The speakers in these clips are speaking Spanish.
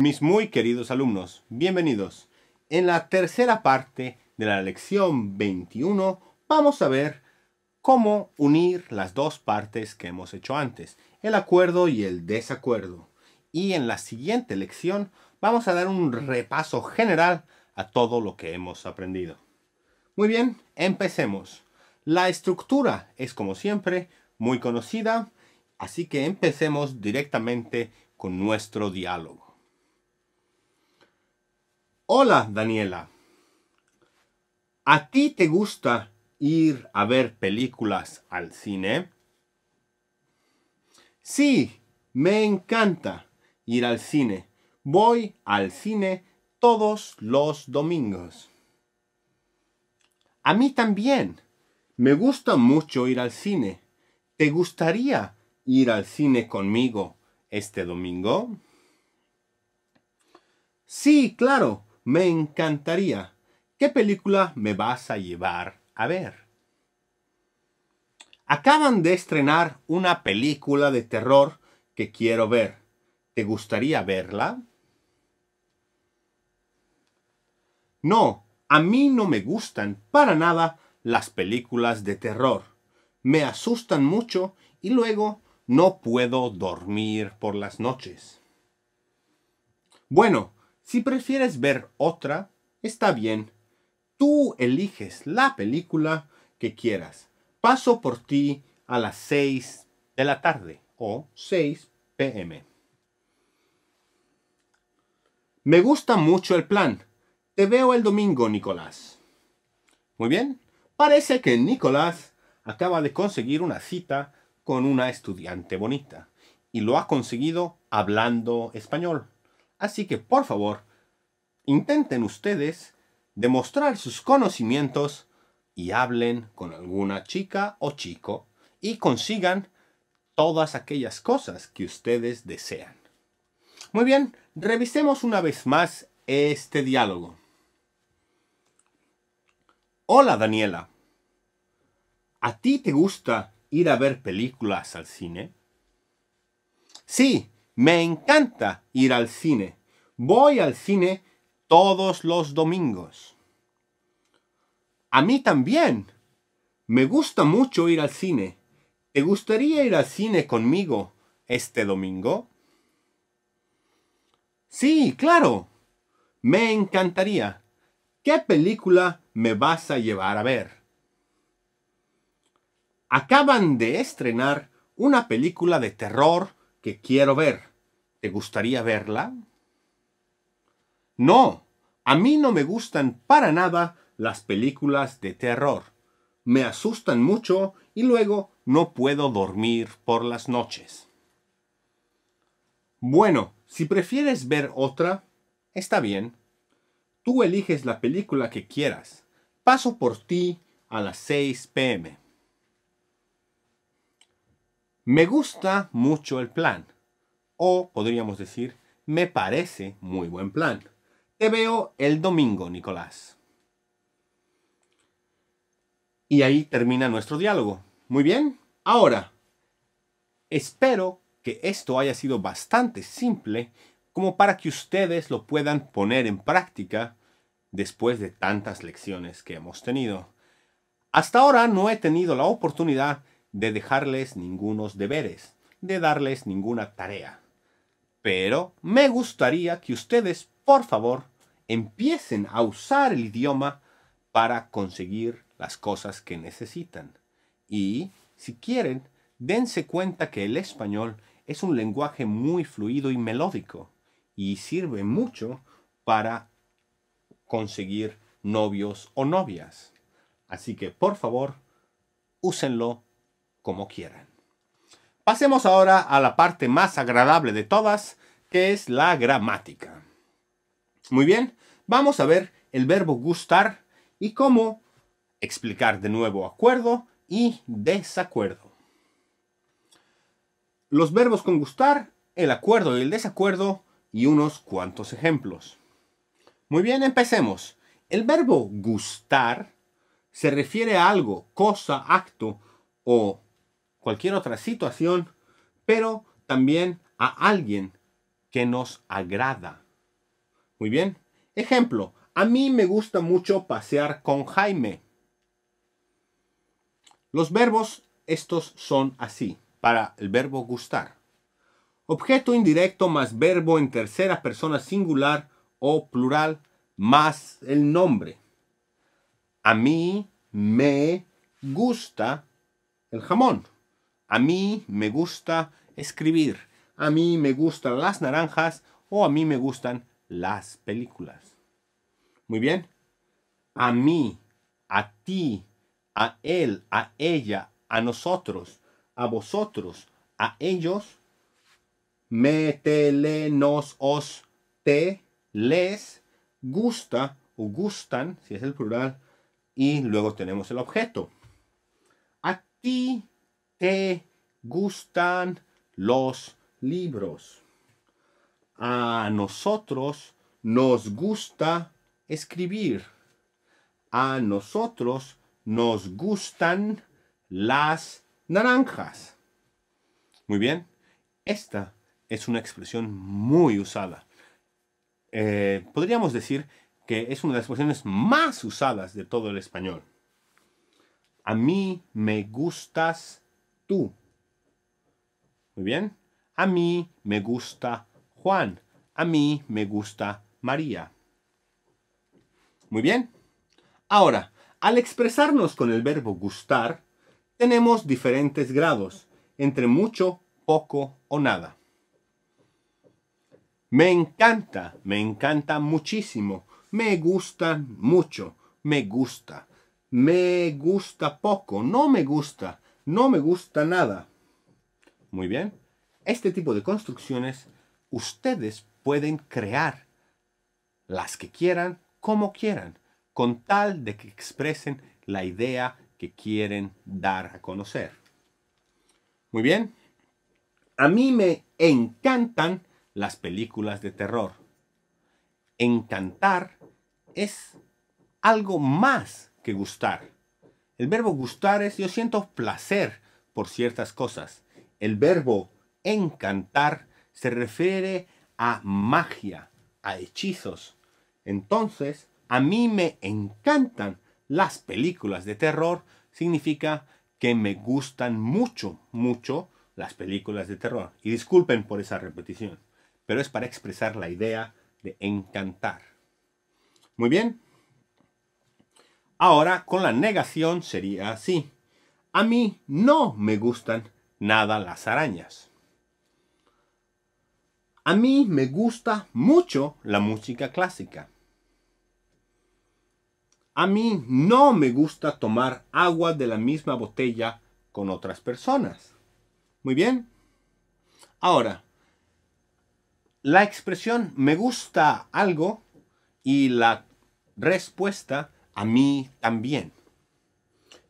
Mis muy queridos alumnos, bienvenidos. En la tercera parte de la lección 21 vamos a ver cómo unir las dos partes que hemos hecho antes, el acuerdo y el desacuerdo. Y en la siguiente lección vamos a dar un repaso general a todo lo que hemos aprendido. Muy bien, empecemos. La estructura es como siempre muy conocida, así que empecemos directamente con nuestro diálogo. Hola, Daniela. ¿A ti te gusta ir a ver películas al cine? Sí, me encanta ir al cine. Voy al cine todos los domingos. A mí también. Me gusta mucho ir al cine. ¿Te gustaría ir al cine conmigo este domingo? Sí, claro me encantaría. ¿Qué película me vas a llevar a ver? Acaban de estrenar una película de terror que quiero ver. ¿Te gustaría verla? No, a mí no me gustan para nada las películas de terror. Me asustan mucho y luego no puedo dormir por las noches. Bueno, si prefieres ver otra, está bien. Tú eliges la película que quieras. Paso por ti a las 6 de la tarde o 6 pm. Me gusta mucho el plan. Te veo el domingo, Nicolás. Muy bien. Parece que Nicolás acaba de conseguir una cita con una estudiante bonita y lo ha conseguido hablando español. Así que por favor, intenten ustedes demostrar sus conocimientos y hablen con alguna chica o chico y consigan todas aquellas cosas que ustedes desean. Muy bien, revisemos una vez más este diálogo. Hola Daniela, ¿a ti te gusta ir a ver películas al cine? Sí, me encanta ir al cine. Voy al cine todos los domingos. A mí también. Me gusta mucho ir al cine. ¿Te gustaría ir al cine conmigo este domingo? Sí, claro. Me encantaría. ¿Qué película me vas a llevar a ver? Acaban de estrenar una película de terror que quiero ver. ¿Te gustaría verla? No, a mí no me gustan para nada las películas de terror. Me asustan mucho y luego no puedo dormir por las noches. Bueno, si prefieres ver otra, está bien. Tú eliges la película que quieras. Paso por ti a las 6 pm. Me gusta mucho el plan. O podríamos decir, me parece muy buen plan. Te veo el domingo, Nicolás. Y ahí termina nuestro diálogo. Muy bien. Ahora, espero que esto haya sido bastante simple como para que ustedes lo puedan poner en práctica después de tantas lecciones que hemos tenido. Hasta ahora no he tenido la oportunidad de dejarles ningunos deberes, de darles ninguna tarea. Pero me gustaría que ustedes, por favor, empiecen a usar el idioma para conseguir las cosas que necesitan. Y, si quieren, dense cuenta que el español es un lenguaje muy fluido y melódico y sirve mucho para conseguir novios o novias. Así que, por favor, úsenlo como quieran. Pasemos ahora a la parte más agradable de todas, que es la gramática. Muy bien, vamos a ver el verbo gustar y cómo explicar de nuevo acuerdo y desacuerdo. Los verbos con gustar, el acuerdo y el desacuerdo y unos cuantos ejemplos. Muy bien, empecemos. El verbo gustar se refiere a algo, cosa, acto o cualquier otra situación, pero también a alguien que nos agrada. Muy bien. Ejemplo, a mí me gusta mucho pasear con Jaime. Los verbos, estos son así, para el verbo gustar. Objeto indirecto más verbo en tercera persona singular o plural más el nombre. A mí me gusta el jamón. A mí me gusta escribir. A mí me gustan las naranjas o a mí me gustan las películas. Muy bien. A mí, a ti, a él, a ella, a nosotros, a vosotros, a ellos. le, nos, os, te, les, gusta o gustan, si es el plural. Y luego tenemos el objeto. A ti te gustan los libros. A nosotros nos gusta escribir. A nosotros nos gustan las naranjas. Muy bien, esta es una expresión muy usada. Eh, podríamos decir que es una de las expresiones más usadas de todo el español. A mí me gustas tú. Muy bien. A mí me gusta Juan. A mí me gusta María. Muy bien. Ahora, al expresarnos con el verbo gustar, tenemos diferentes grados, entre mucho, poco o nada. Me encanta, me encanta muchísimo, me gusta mucho, me gusta, me gusta poco, no me gusta, no me gusta nada. Muy bien. Este tipo de construcciones ustedes pueden crear las que quieran, como quieran, con tal de que expresen la idea que quieren dar a conocer. Muy bien. A mí me encantan las películas de terror. Encantar es algo más que gustar. El verbo gustar es yo siento placer por ciertas cosas. El verbo encantar se refiere a magia, a hechizos. Entonces, a mí me encantan las películas de terror, significa que me gustan mucho, mucho las películas de terror. Y disculpen por esa repetición, pero es para expresar la idea de encantar. Muy bien. Ahora con la negación sería así. A mí no me gustan nada las arañas. A mí me gusta mucho la música clásica. A mí no me gusta tomar agua de la misma botella con otras personas. Muy bien. Ahora, la expresión me gusta algo y la respuesta a mí también.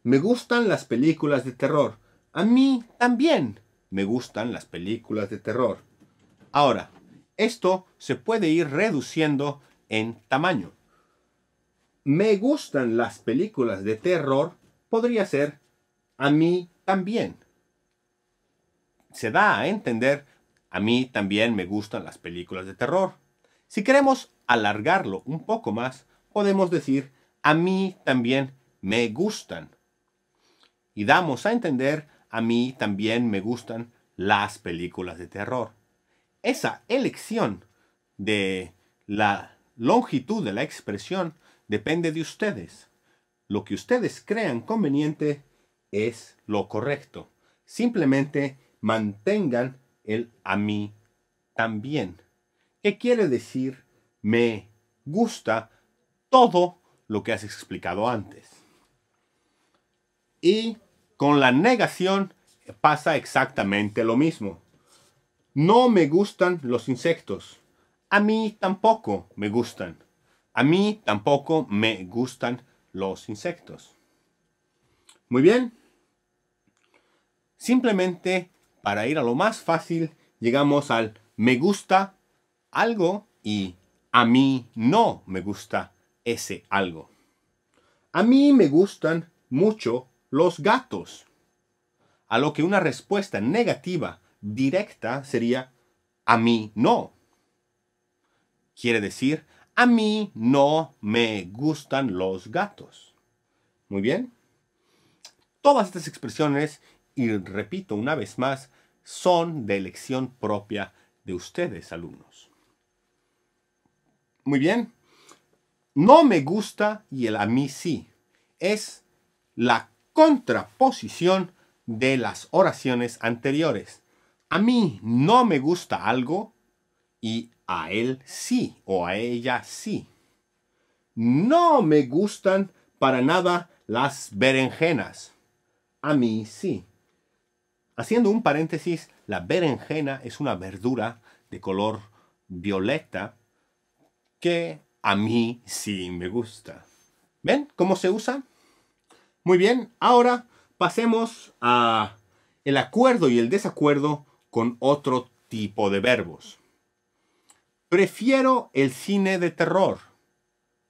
Me gustan las películas de terror. A mí también me gustan las películas de terror. Ahora, esto se puede ir reduciendo en tamaño. Me gustan las películas de terror podría ser a mí también. Se da a entender, a mí también me gustan las películas de terror. Si queremos alargarlo un poco más, podemos decir a mí también me gustan. Y damos a entender, a mí también me gustan las películas de terror. Esa elección de la longitud de la expresión depende de ustedes. Lo que ustedes crean conveniente es lo correcto. Simplemente mantengan el a mí también. ¿Qué quiere decir me gusta todo lo que has explicado antes. Y con la negación pasa exactamente lo mismo. No me gustan los insectos. A mí tampoco me gustan. A mí tampoco me gustan los insectos. Muy bien. Simplemente para ir a lo más fácil, llegamos al me gusta algo y a mí no me gusta ese algo. A mí me gustan mucho los gatos. A lo que una respuesta negativa directa sería a mí no. Quiere decir, a mí no me gustan los gatos. Muy bien. Todas estas expresiones, y repito una vez más, son de elección propia de ustedes, alumnos. Muy bien no me gusta y el a mí sí. Es la contraposición de las oraciones anteriores. A mí no me gusta algo y a él sí o a ella sí. No me gustan para nada las berenjenas. A mí sí. Haciendo un paréntesis, la berenjena es una verdura de color violeta que a mí sí me gusta. ¿Ven cómo se usa? Muy bien, ahora pasemos a el acuerdo y el desacuerdo con otro tipo de verbos. Prefiero el cine de terror.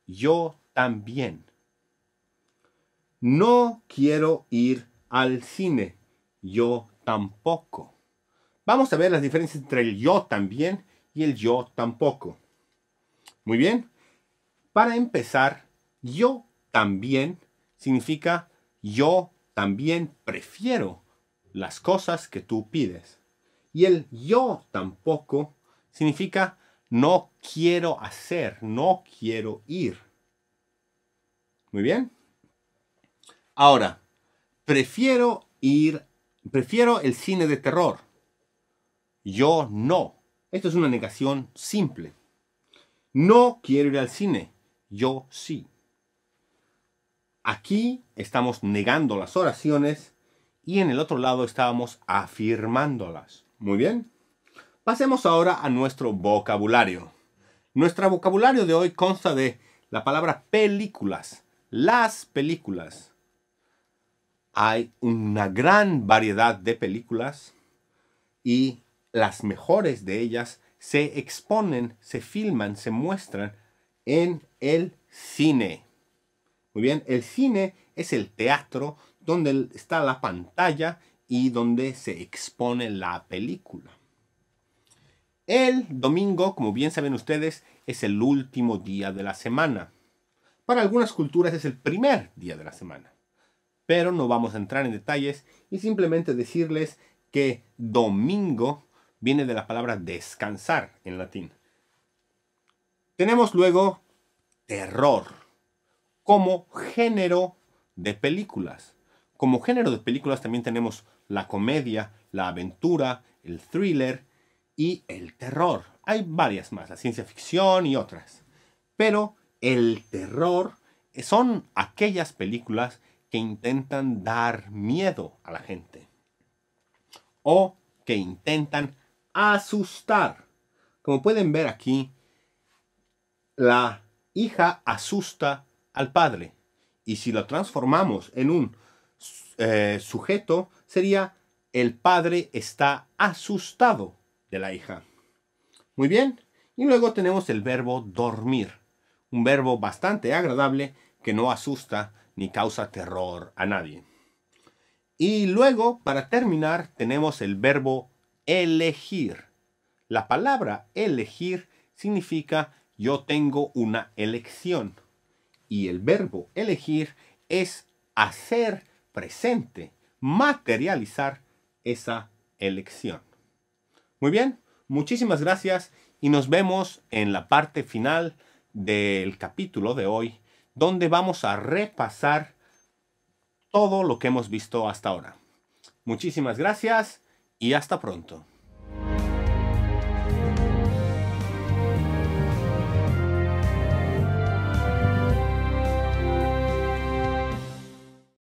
Yo también. No quiero ir al cine. Yo tampoco. Vamos a ver las diferencias entre el yo también y el yo tampoco. Muy bien. Para empezar, yo también significa yo también prefiero las cosas que tú pides. Y el yo tampoco significa no quiero hacer, no quiero ir. Muy bien. Ahora, prefiero ir, prefiero el cine de terror. Yo no. Esto es una negación simple. No quiero ir al cine yo sí. Aquí estamos negando las oraciones y en el otro lado estábamos afirmándolas. Muy bien. Pasemos ahora a nuestro vocabulario. Nuestro vocabulario de hoy consta de la palabra películas, las películas. Hay una gran variedad de películas y las mejores de ellas se exponen, se filman, se muestran en el cine. Muy bien, el cine es el teatro donde está la pantalla y donde se expone la película. El domingo, como bien saben ustedes, es el último día de la semana. Para algunas culturas es el primer día de la semana. Pero no vamos a entrar en detalles y simplemente decirles que domingo viene de la palabra descansar en latín. Tenemos luego terror como género de películas. Como género de películas también tenemos la comedia, la aventura, el thriller y el terror. Hay varias más, la ciencia ficción y otras. Pero el terror son aquellas películas que intentan dar miedo a la gente o que intentan asustar. Como pueden ver aquí, la hija asusta al padre. Y si lo transformamos en un eh, sujeto, sería el padre está asustado de la hija. Muy bien. Y luego tenemos el verbo dormir. Un verbo bastante agradable que no asusta ni causa terror a nadie. Y luego, para terminar, tenemos el verbo elegir. La palabra elegir significa yo tengo una elección. Y el verbo elegir es hacer presente, materializar esa elección. Muy bien, muchísimas gracias y nos vemos en la parte final del capítulo de hoy, donde vamos a repasar todo lo que hemos visto hasta ahora. Muchísimas gracias y hasta pronto.